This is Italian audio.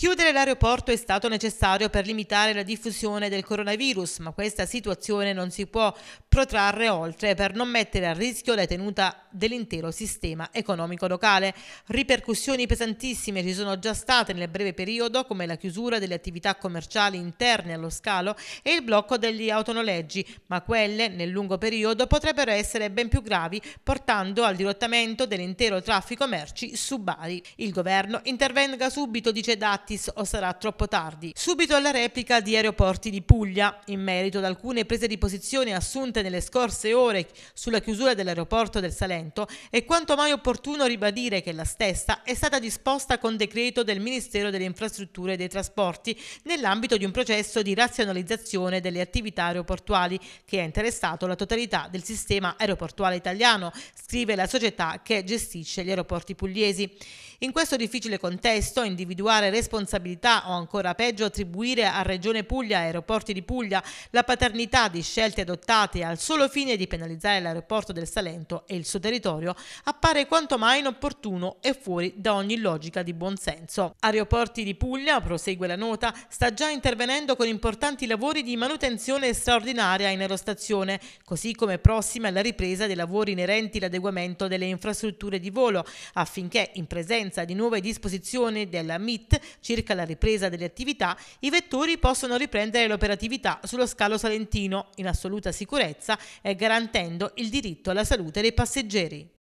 Chiudere l'aeroporto è stato necessario per limitare la diffusione del coronavirus, ma questa situazione non si può protrarre oltre per non mettere a rischio la tenuta dell'intero sistema economico locale. Ripercussioni pesantissime ci sono già state nel breve periodo come la chiusura delle attività commerciali interne allo scalo e il blocco degli autonoleggi, ma quelle nel lungo periodo potrebbero essere ben più gravi portando al dirottamento dell'intero traffico merci su Bari. Il governo intervenga subito, dice Dattis, o sarà troppo tardi. Subito alla replica di Aeroporti di Puglia in merito ad alcune prese di posizione assunte nelle scorse ore sulla chiusura dell'aeroporto del Salento, è quanto mai opportuno ribadire che la stessa è stata disposta con decreto del Ministero delle Infrastrutture e dei Trasporti nell'ambito di un processo di razionalizzazione delle attività aeroportuali che ha interessato la totalità del sistema aeroportuale italiano, scrive la società che gestisce gli aeroporti pugliesi. In questo difficile contesto, individuare responsabilità o ancora peggio attribuire a Regione Puglia Aeroporti di Puglia la paternità di scelte adottate a al solo fine di penalizzare l'aeroporto del Salento e il suo territorio appare quanto mai inopportuno e fuori da ogni logica di buonsenso. Aeroporti di Puglia, prosegue la nota, sta già intervenendo con importanti lavori di manutenzione straordinaria in aerostazione, così come prossima alla ripresa dei lavori inerenti all'adeguamento delle infrastrutture di volo, affinché in presenza di nuove disposizioni della MIT circa la ripresa delle attività, i vettori possono riprendere l'operatività sullo scalo salentino in assoluta sicurezza sicurezza e eh, garantendo il diritto alla salute dei passeggeri.